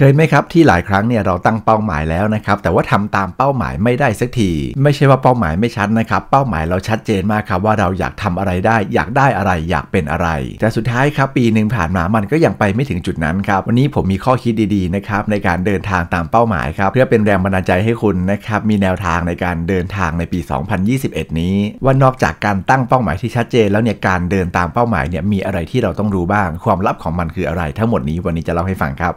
เคยไหมครับ ที่หลายครั้งเนี่ยเราตั้งเป้าหมายแล้วนะครับแต่ว่าทำตามเป้าหมายไม่ได้สักที ไม่ใช่ว่าเป้าหมายไม่ชัดนะครับเป้าหมายเราชัดเจนมากครับว่าเราอยากทำอะไรได้ อยากได้อะไร อยากเป็นอะไร แต่สุดท้ายครับปีหนึ่งผ่านมามันก็ยังไปไม่ถึงจุดนั้นครับวันนี้ผมมีข้อคิดดีๆนะครับในการเดินทางตามเป้าหมายครับเพื่อเป็นแรงบันดาลใจให้คุณนะครับมีแนวทางในการเดินทางในปี 2021 นี้ว่านอกจากการตั้งเป้าหมายที่ชัดเจนแล้วเนี่ยการเดินตามเป้าหมายเนี่ยมีอะไรที่เราต้องรู้บ้างความลับของมันคืออะไร ทั้งหมดนี้วันนี้จะเล่าให้ฟังครับ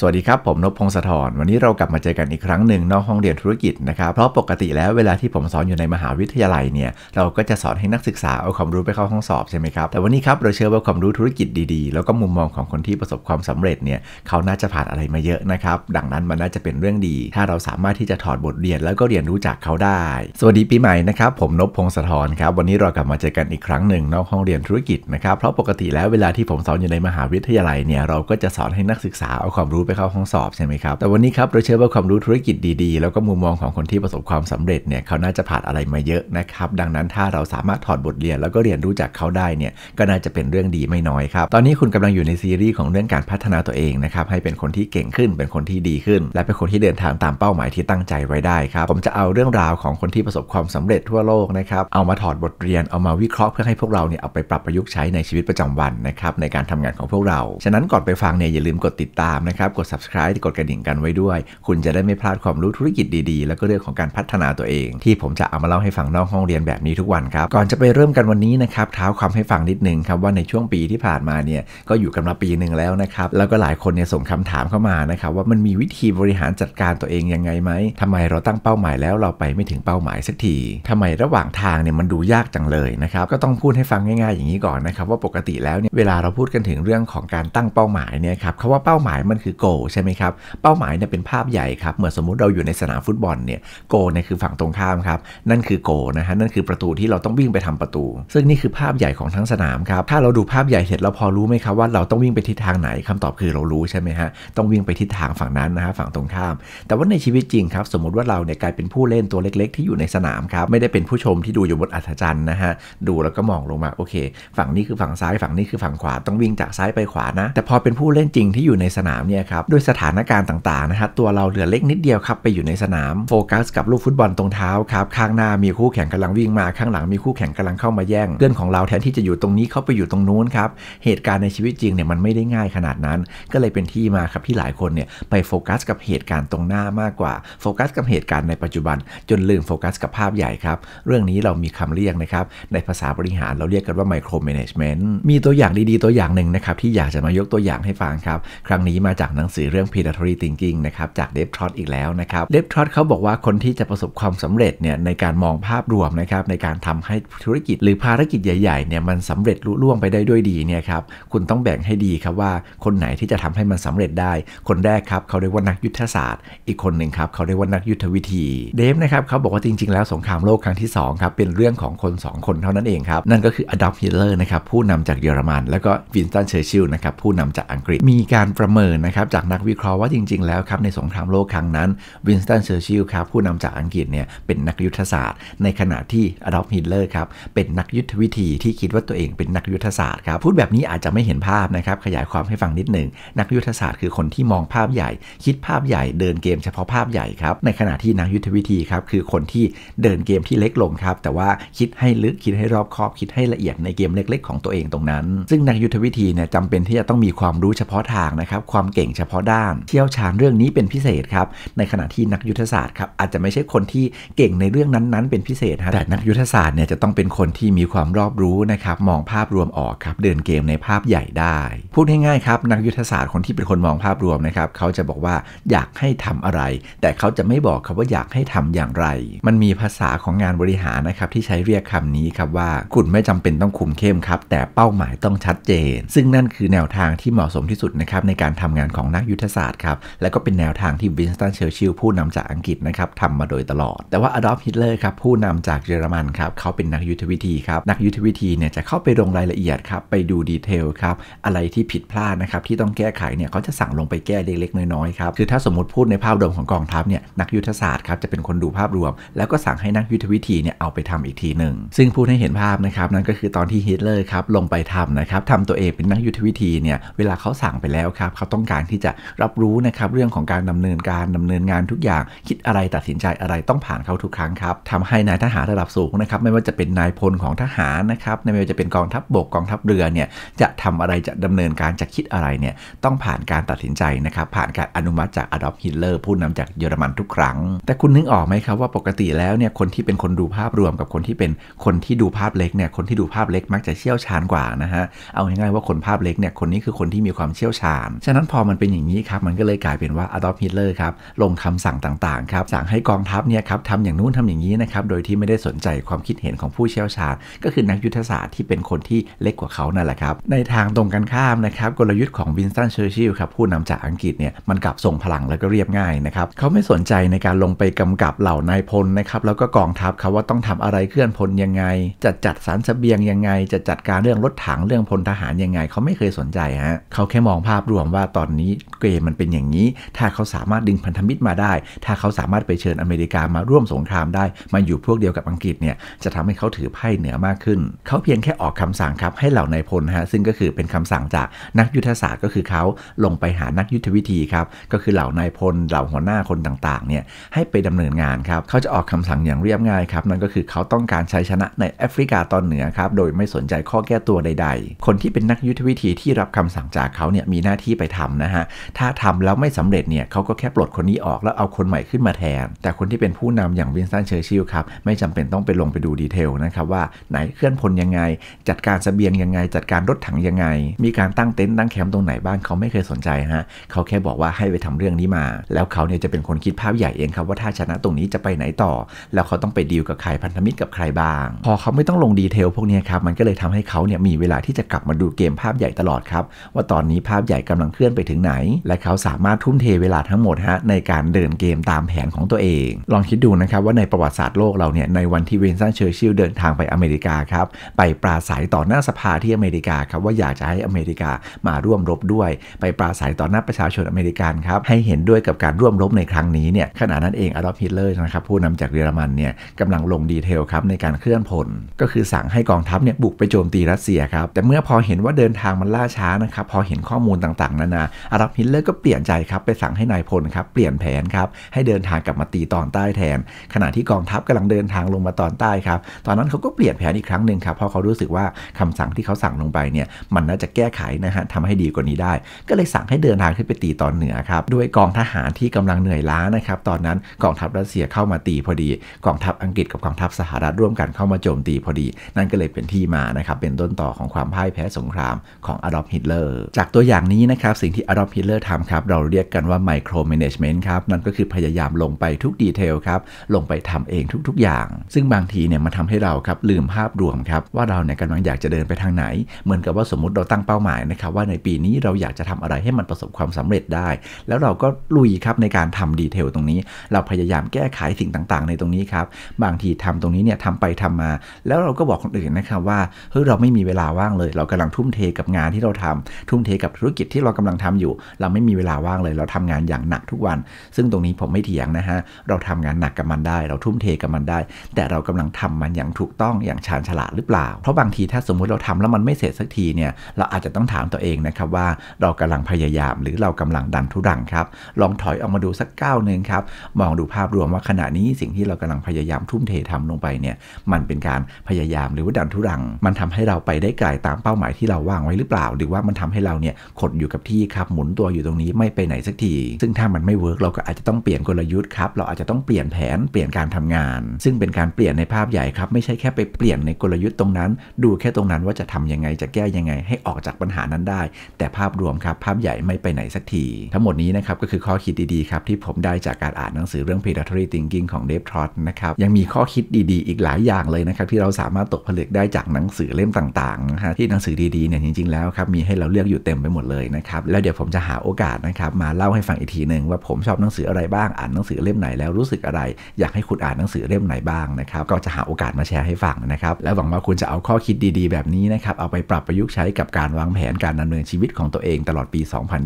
สวัสดีครับ ผมนพพงศธรวันนี้เรากลับมาเจอกันอีกครั้งหนึ่งนอกห้องเรียนธุรกิจนะครับเพราะปกติแล้วเวลาที่ผมสอนอยู่ในมหาวิทยาลัยเนี่ยเราก็จะสอนให้นักศึกษาเอาความรู้ไปเข้าห้องสอบใช่ไหมครับแต่วันนี้ครับเราเชื่อว่าความรู้ธุรกิจดีๆแล้วก็มุมมองของคนที่ประสบความสำเร็จเนี่ยเขาน่าจะผ่านอะไรมาเยอะนะครับดังนั้นมันน่าจะเป็นเรื่องดี ถ้าเราสามารถที่จะถอดบทเรียนแล้วก็เรียนรู้จากเขาได้สวัสดีปีใหม่นะครับผมนพพงศธรครับ วันนี้เรากลับมาเจอกันอีกครั้งหนึ่งนอกห้องเรียนธุรกิจนะครับเพราะปกติแล้วเวลาที่ผมสอนอยู่ในมหาวิทยาลัยเนี่ยเราก็จะสอนให้นักศึกษาเอาความรู้ไปเข้าห้องสอบใช่ไหมครับ แต่วันนี้ครับเราเชื่อว่าความรู้ธุรกิจดีๆแล้วก็มุมมองของคนที่ประสบความสำเร็จเนี่ยเขาน่าจะผ่านอะไรมาเยอะนะครับดังนั้นถ้าเราสามารถถอดบทเรียนแล้วก็เรียนรู้จากเขาได้เนี่ยก็น่าจะเป็นเรื่องดีไม่น้อยครับตอนนี้คุณกำลังอยู่ในซีรีส์ของเรื่องการพัฒนาตัวเองนะครับให้เป็นคนที่เก่งขึ้นเป็นคนที่ดีขึ้น และเป็นคนที่เดินทางตามเป้าหมายที่ตั้งใจไว้ได้ครับผมจะเอาเรื่องราวของคนที่ประสบความสำเร็จทั่วโลกนะครับเอามาถอดบทเรียนเอามาวิเคราะห์เพื่อให้พวกเราเนี่ยเอาไปปรับประยุกต์ใช้ในชีวิตประจำวันนะครับในการทำงานของพวกเรา ฉะนั้นก่อนไปฟังเนี่ยอย่าลืมกดติดตามนะครับกด subscribe กดกระดิ่งกันไว้ด้วย คุณจะได้ไม่พลาดความรู้ธุรกิจดีๆ แล้วก็เรื่องของการพัฒนาตัวเอง ที่ผมจะเอามาเล่าให้ฟังนอกห้องเรียนแบบนี้ทุกวันครับ ก่อนจะไปเริ่มกันวันนี้นะครับเท้าความให้ฟังนิดนึงครับว่าในช่วงปีที่ผ่านมาเนี่ยก็อยู่กันมาปีหนึ่งแล้วนะครับ แล้วก็หลายคนเนี่ยส่งคำถามเข้ามานะครับว่ามันมีวิธีบริหารจัดการตัวเองยังไงไหมทำไมเราตั้งเป้าหมายแล้วเราไปไม่ถึงเป้าหมายสักทีทำไมระหว่างทางเนี่ยมันดูยากจังเลยนะครับ ก็ต้องพูดให้ฟังง่าย ๆอย่างนี้ก่อนนะครับว่าปกติแล้วเนี่ยเวลาเราพูดกันถึงเรื่องของการตั้งเป้าหมายเนี่ยครับคำว่าเป้าหมายมันคือกใช่ไหมครับ เป้าหมายเนี่ยเป็นภาพใหญ่ครับ เหมือนสมมุติเราอยู่ในสนามฟุตบอลเนี่ย โกเนี่ยคือฝั่งตรงข้ามครับ นั่นคือโกนะฮะ นั่นคือประตูที่เราต้องวิ่งไปทำประตู ซึ่งนี่คือภาพใหญ่ของทั้งสนามครับ ถ้าเราดูภาพใหญ่เสร็จเราพอรู้ไหมครับว่าเราต้องวิ่งไปทิศทางไหนคำตอบคือเรารู้ใช่ไหมฮะ ต้องวิ่งไปทิศทางฝั่งนั้นนะฮะ ฝั่งตรงข้าม แต่ว่าในชีวิตจริงครับ สมมติว่าเราเนี่ยกลายเป็นผู้เล่นตัวเล็กๆ ที่อยู่ในสนามครับ ไม่ได้เป็นผู้ชมที่ดูอยู่บนอัศจรรย์นะฮะดูแล้วก็มองลงมาโอเค ฝั่งนี้คือฝั่งซ้ายฝั่งนี้คือฝั่งขวาต้องวิ่งจากซ้ายไปขวานะ แต่พอเป็นผู้เล่นจริงที่อยู่ในสนามเนี่ยครัครับด้วยสถานการณ์ต่างๆนะฮะตัวเราเหลือเล็กนิดเดียวครับไปอยู่ในสนามโฟกัสกับลูกฟุตบอลตรงเท้าครับข้างหน้ามีคู่แข่งกำลังวิ่งมาข้างหลังมีคู่แข่งกำลังเข้ามาแย่งเพื่อนของเราแทนที่จะอยู่ตรงนี้เขาไปอยู่ตรงนู้นครับเหตุการณ์ในชีวิตจริงเนี่ยมันไม่ได้ง่ายขนาดนั้น ก็เลยเป็นที่มาครับที่หลายคนเนี่ยไปโฟกัสกับเหตุการณ์ตรงหน้ามากกว่าโฟกัสกับเหตุการณ์ในปัจจุบัน จนลืมโฟกัสกับภาพใหญ่ครับเรื่องนี้เรามีคำเรียกนะครับในภาษาบริหารเราเรียกกันว่าไมโครแมネจเมนต์มีตัวอย่างดีๆ ตัวอย่างหนึ่งนะครับที่อยากจะมายกตัวอย่างให้ฟัง ครับครั้งนี้มาจากหนังนังสือเรื่อง predatory thinking นะครับจากเดฟทรอตอีกแล้วนะครับเดฟทรอตเขาบอกว่าคนที่จะประสบความสำเร็จเนี่ยในการมองภาพรวมนะครับในการทำให้ธุรกิจหรือภารกิจใหญ่ๆเนี่ยมันสำเร็จลุล่วงไปได้ด้วยดีเนี่ยครับคุณต้องแบ่งให้ดีครับว่าคนไหนที่จะทำให้มันสำเร็จได้คนแรกครับเขาเรียกว่านักยุทธศาสตร์อีกคนหนึ่งครับเขาเรียกว่านักยุทธวิธีเดฟนะครับเขาบอกว่าจริงๆ แล้วสงครามโลกครั้งที่2ครับเป็นเรื่องของคน 2 คนเท่านั้นเองครับนั่นก็คืออดัมฮิตเลอร์นะครับผู้นำจากเยอรมันแล้วก็วินสตันเชอร์ชิลนะครับผู้นำจากอังกฤษมีการประเมินนะครับจากนักวิเคราะห์ว่าจริงๆ แล้วครับในสงครามโลกครั้งนั้น วินสตัน เชอร์ชิลล์ครับผู้นำจากอังกฤษเนี่ยเป็นนักยุทธศาสตร์ในขณะที่อดอล์ฟฮิตเลอร์ครับเป็นนักยุทธวิธีที่คิดว่าตัวเองเป็นนักยุทธศาสตร์ครับ พูดแบบนี้อาจจะไม่เห็นภาพนะครับ ขยายความให้ฟังนิดหนึ่ง นักยุทธศาสตร์คือคนที่มองภาพใหญ่ คิดภาพใหญ่เดินเกมเฉพาะภาพใหญ่ครับในขณะที่นักยุทธวิธีครับคือคนที่เดินเกมที่เล็กลงครับแต่ว่าคิดให้ลึกคิดให้รอบคอบคิดให้ละเอียดในเกมเล็กๆของตัวเองตรงนั้น ซึ่งนักยุทธวิธีเนี่ยจำเป็นที่จะต้องมีความรู้เฉพาะทางนะครับความเก่งเฉพาะด้านเชี่ยวชาญเรื่องนี้เป็นพิเศษครับ ในขณะที่นักยุทธศาสตร์ครับอาจจะไม่ใช่คนที่เก่งในเรื่องนั้นๆเป็นพิเศษฮะแต่นักยุทธศาสตร์เนี่ยจะต้องเป็นคนที่มีความรอบรู้นะครับมองภาพรวมออกครับ เดินเกมในภาพใหญ่ได้ พูดง่ายๆครับนักยุทธศาสตร์คนที่เป็นคนมองภาพรวมนะครับเขาจะบอกว่าอยากให้ทำอะไร แต่เขาจะไม่บอกครับว่าอยากให้ทำอย่างไร มันมีภาษาของงานบริหารนะครับที่ใช้เรียกคำนี้ครับว่าคุณไม่จำเป็นต้องคุมเข้มครับแต่เป้าหมายต้องชัดเจน ซึ่งนั่นคือแนวทางที่เหมาะสมที่สุดนะครับในการทำงานของของนักยุทธศาสตร์ครับ และก็เป็นแนวทางที่วินสตัน เชอร์ชิลผู้นำจากอังกฤษนะครับทำมาโดยตลอด แต่ว่าอดอล์ฟ ฮิตเลอร์ครับผู้นำจากเยอรมันครับ เขาเป็นนักยุทธวิธีครับ นักยุทธวิธีเนี่ยจะเข้าไปลงรายละเอียดครับ ไปดูดีเทลครับ อะไรที่ผิดพลาดนะครับที่ต้องแก้ไขเนี่ย เขาจะสั่งลงไปแก้ เล็กๆ น้อย ๆ ครับ คือถ้าสมมติพูดในภาพรวมของกองทัพเนี่ย นักยุทธศาสตร์ครับจะเป็นคนดูภาพรวม แล้วก็สั่งให้นักยุทธวิธีเนี่ยเอาไปทำอีกทีหนึ่งซึ่งพูดให้เห็นภาพนะครับนั่นก็คือตอนที่ฮิตเลอร์ครับลงไปทำนะครับทำตัวเองเป็นนักยุทธวิธีเนี่ยเวลาเขาสั่งไปแล้วครับเขาต้องการทที่จะรับรู้นะครับเรื่องของการดำเนินการดำเนินงานทุกอย่าง คิดอะไรตัดสินใจอะไรต้องผ่านเขาทุกครั้งครับทำให้นายทหารระดับสูงนะครับไม่ว่าจะเป็นนายพลของทหารนะครับไม่ว่าจะเป็นกองทัพบบกกองทัพเรือเนี่ยจะทำอะไรจะดำเนินการจะคิดอะไรเนี่ยต้องผ่านการตัดสินใจนะครับผ่านการอนุมัติจากอดอล์ฟฮิตเลอร์ผู้นำจากเยอรมันทุกครั้ง แต่คุณนึกออกไหมครับว่าปกติแล้วเนี่ยคนที่เป็นคนดูภาพรวมกับคนที่เป็นคนที่ดูภาพเล็กเนี่ยคนที่ดูภาพเล็กมักจะเชี่ยวชาญกว่านะฮะเอาง่ายๆว่าคนภาพเล็กเนี่ยคนนี้คือคนที่มีความเชี่ยวชาญ ฉะนั้นพอมันไป็นอย่างนี้ครับมันก็เลยกลายเป็นว่าอดอล์ฟฮิตเลอร์ครับลงคำสั่งต่างๆครับสั่งให้กองทัพเนี่ยครับทำอย่างนู้นทำอย่างนี้นะครับโดยที่ไม่ได้สนใจความคิดเห็นของผู้เชี่ยวชาญก็คือนักยุทธศาสตร์ที่เป็นคนที่เล็กกว่าเขานั่นแหละครับ ในทางตรงกันข้ามนะครับกลยุทธ์ของวินสตันเชอร์ชิลล์ครับผู้นำจากอังกฤษเนี่ยมันกลับส่งพลังแล้วก็เรียบง่ายนะครับเขาไม่สนใจในการลงไปกำกับเหล่านายพลนะครับแล้วก็กองทัพเขาว่าต้องทำอะไรเคลื่อนพลยังไง จัดจัดสารเสบียงยังไงจะจัดการเรื่องรถถังเรื่องพลทหารยังไง เขาไม่เคยสนใจฮะเขาแค่มองภาพรวมว่าตอนนี้มิรเกมมันเป็นอย่างนี้ ถ้าเขาสามารถดึงพันธมิตรมาได้ ถ้าเขาสามารถไปเชิญอเมริกามาร่วมสงครามได้ มาอยู่พวกเดียวกับอังกฤษเนี่ย จะทำให้เขาถือไพ่เหนือมากขึ้น เขาเพียงแค่ออกคำสั่งครับให้เหล่านายพลฮะ ซึ่งก็คือเป็นคำสั่งจากนักยุทธศาสตร์ ก็คือเขา ลงไปหานักยุทธวิธีครับ ก็คือเหล่านายพลเหล่าหัวหน้าคนต่างๆเนี่ย ให้ไปดำเนินงานครับ เขาจะออกคำสั่งอย่างเรียบง่ายครับ นั่นก็คือเขาต้องการใช้ชนะในแอฟริกาตอนเหนือครับ โดยไม่สนใจข้อแก้ตัวใด ๆ คนที่เป็นนักยุทธวิธีที่รับคำสั่งจากเขาเนี่ยมีหน้าที่ไปทำนะฮะถ้าทำแล้วไม่สำเร็จเนี่ยเขาก็แค่ปลดคนนี้ออกแล้วเอาคนใหม่ขึ้นมาแทน แต่คนที่เป็นผู้นำอย่างวินสตันเชอร์ชิลครับ ไม่จำเป็นต้องไปลงไปดูดีเทลนะครับว่าไหนเคลื่อนพลยังไง จัดการสเสบียงยังไง จัดการรถถังยังไง มีการตั้งเต็นต์ตั้งแคมป์ตรงไหนบ้างเขาไม่เคยสนใจฮะเขาแค่บอกว่าให้ไปทำเรื่องนี้มา แล้วเขาเนี่ยจะเป็นคนคิดภาพใหญ่เองครับว่าถ้าชนะตรงนี้จะไปไหนต่อ แล้วเขาต้องไปดีลกับใครพันธมิตรกับใครบ้างพอเขาไม่ต้องลงดีเทลพวกนี้ครับมันก็เลยทำให้เขาเนี่ยมีเวลาที่จะกลับมาดูเกมภาพใหญ่ตลอดครับว่าตอนนี้ภาพใหญ่กำลังเคลื่อนไปถึงไหนและเขาสามารถทุ่มเทเวลาทั้งหมดฮะในการเดินเกมตามแผนของตัวเอง ลองคิดดูนะครับว่าในประวัติศาสตร์โลกเราเนี่ยในวันที่เวนสันเชอร์ชิลเดินทางไปอเมริกาครับไปปราศัยต่อหน้าสภาที่อเมริกาครับว่าอยากจะให้อเมริกามาร่วมรบด้วย ไปปราศัยต่อหน้าประชาชนอเมริกันครับให้เห็นด้วยกับการร่วมรบในครั้งนี้เนี่ยขณะนั้นเองอดอล์ฟฮิตเลอร์นะครับผู้นำจากเยอรมันเนี่ยกำลังลงดีเทลครับในการเคลื่อนพลก็คือสั่งให้กองทัพเนี่ยบุกไปโจมตีรัสเซียครับแต่เมื่อพอเห็นว่าเดินทางมันล่าช้านะครับพอเห็นข้อมูลต่างๆนานาอดอับฮิตเลอร์ก็เปลี่ยนใจครับไปสั่งให้นายพลครับเปลี่ยนแผนครับให้เดินทางกลับมาตีตอนใต้แทน ขณะที่กองทัพกำลังเดินทางลงมาตอนใต้ครับตอนนั้นเขาก็เปลี่ยนแผนอีกครั้งหนึ่งครับเพราะเขารู้สึกว่าคำสั่งที่เขาสั่งลงไปเนี่ยมันน่าจะแก้ไขนะฮะทำให้ดีกว่านี้ได้ ก็เลยสั่งให้เดินทางขึ้นไปตีตอนเหนือครับด้วยกองทหารที่กำลังเหนื่อยล้านะครับตอนนั้นกองทัพรัสเซียเข้ามาตีพอดี กองทัพอังกฤษกับกองทัพสหรัฐร่วมกันเข้ามาโจมตีพอดี นั่นก็เลยเป็นที่มานะครับเป็นต้นต่อของความพ่ายแพ้สงครามของอดอล์ฟฮิตเลอร์จากตัวอย่างนี้นะครับสิ่งที่อดออบฮิตเลอร์ทำครับ เราเรียกกันว่าไมโครแมネจเมนต์ครับ นั่นก็คือพยายามลงไปทุกดีเทลครับ ลงไปทำเองทุกๆ อย่าง ซึ่งบางทีเนี่ยมันทาให้เราครับลืมภาพรวมครับว่าเราเนี่ยกำลังอยากจะเดินไปทางไหน เหมือนกับว่าสมมติเราตั้งเป้าหมายนะครับว่าในปีนี้เราอยากจะทำอะไรให้มันประสบความสำเร็จได้ แล้วเราก็ลุยครับในการทำดีเทลตรงนี้ เราพยายามแก้ไขสิ่งต่างๆ ในตรงนี้ครับ บางทีทำตรงนี้เนี่ยทำไปทำมา แล้วเราก็บอกคนอื่นนะครับว่าเฮ้ยเราไม่มีเวลาว่างเลย เรากำลังทุ่มเทกับงานที่เราทำทุ่มเท กับธุรกิจที่เรากำลังทำอยูเราไม่มีเวลาว่างเลยเราทำงานอย่างหนักทุกวัน ซึ่งตรงนี้ผมไม่เถียงนะฮะ เราทำงานหนักกับมันได้ เราทุ่มเทกับมันได้ แต่เรากำลังทำมันอย่างถูกต้องอย่างชาญฉลาดหรือเปล่า เพราะบางทีถ้าสมมุติเราทำแล้วมันไม่เสร็จสักทีเนี่ย เราอาจจะต้องถามตัวเองนะครับว่าเรากำลังพยายามหรือเรากำลังดันทุรังครับ ลองถอยออกมาดูสักก้าวหนึ่งครับ มองดูภาพรวมว่าขณะนี้สิ่งที่เรากำลังพยายามทุ่มเททำลงไปเนี่ย มันเป็นการพยายามหรือว่าดันทุรัง มันทำให้เราไปได้ไกลตามเป้าหมายที่เราวางไว้หรือเปล่า หรือว่ามันทำให้เราเนี่ยขดอยู่กับที่ครับหมุนตัวอยู่ตรงนี้ไม่ไปไหนสักทีซึ่งถ้ามันไม่เวิร์กเราก็อาจจะต้องเปลี่ยนกลยุทธ์ครับเราอาจจะต้องเปลี่ยนแผนเปลี่ยนการทำงาน ซึ่งเป็นการเปลี่ยนในภาพใหญ่ครับไม่ใช่แค่ไปเปลี่ยนในกลยุทธ์ตรงนั้น ดูแค่ตรงนั้นว่าจะทํำยังไง จะแก้ยังไงให้ออกจากปัญหานั้นได้ แต่ภาพรวมครับภาพใหญ่ไม่ไปไหนสักทีทั้งหมดนี้นะครับก็คือข้อคิดดีๆครับที่ผมได้จากการอ่านหนังสือเรื่อง predatory thinking ของ Dave Trott นะครับยังมีข้อคิดดีๆ อีกหลายอย่างเลยนะครับที่เราสามารถตกผลึกได้จากหนังสือเล่มต่างๆนะฮะที่หนังสือดีๆเนี่ยจริง ๆ แล้วครับมีให้เราเลือกอยู่เต็มไปหมดเลยนะครับ แล้วเดี๋ยวผมจะจะหาโอกาสนะครับมาเล่าให้ฟังอีกทีหนึ่งว่าผมชอบหนังสืออะไรบ้างอ่านหนังสือเล่มไหนแล้วรู้สึกอะไร อยากให้คุณอ่านหนังสือเล่มไหนบ้างนะครับก็จะหาโอกาสมาแชร์ให้ฟังนะครับและหวังว่าคุณจะเอาข้อคิดดีๆ แบบนี้นะครับเอาไปปรับประยุกต์ใช้กับการวางแผนการดำเนินชีวิตของตัวเองตลอดปี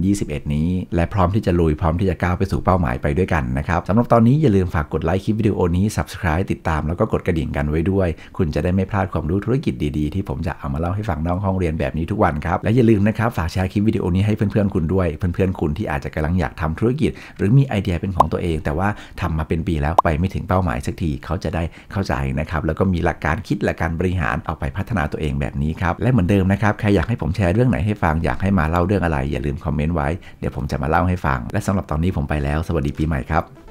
2021 นี้และพร้อมที่จะลุยพร้อมที่จะก้าวไปสู่เป้าหมายไปด้วยกันนะครับสำหรับตอนนี้อย่าลืมฝากกดไลค์คลิปวิดีโอนี้ subscribe ติดตามแล้วก็กดกระดิ่งกันไว้ด้วย คุณจะได้ไม่พลาดความรู้ธุรกิจดีๆ ที่ผมจะเอามาเล่าให้ฟังนองห้องเรียนแบบนี้ทุกวันครับและอย่าลืมนะครับฝากแชร์คลิปวิดีโอนี้ให้เพื่อนๆคุณด้วยเพื่อนๆคุณที่อาจจะกำลัง อยากทำธุรกิจ หรือมี ไอเดียเป็นของตัวเอง แต่ว่าทำมาเป็นปีแล้วไปไม่ถึงเป้าหมายสักทีเขาจะได้เข้าใจนะครับแล้วก็มีหลักการคิดหลักการบริหารเอาไปพัฒนาตัวเองแบบนี้ครับและ เหมือน เดิมนะครับ ใคร อยาก ให้ผม แชร์เรื่องไหนให้ฟังอยากให้มาเล่าเรื่องอะไร อย่าลืมคอมเมนต์ไว้ เดี๋ยวผมจะมาเล่าให้ฟัง และสำหรับตอนนี้ผมไปแล้ว สวัสดีปีใหม่ครับ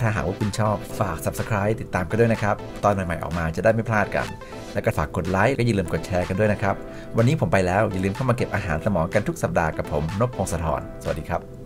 ถ้าหากว่าคุณชอบฝาก subscribe ติดตามกันด้วยนะครับ ตอนใหม่ๆ ออกมาจะได้ไม่พลาดกัน แล้วก็ฝากกดไลค์ก็อย่าลืมกดแชร์กันด้วยนะครับ วันนี้ผมไปแล้วอย่าลืมเข้ามาเก็บอาหารสมองกันทุกสัปดาห์กับผมนพพงศธรสวัสดีครับ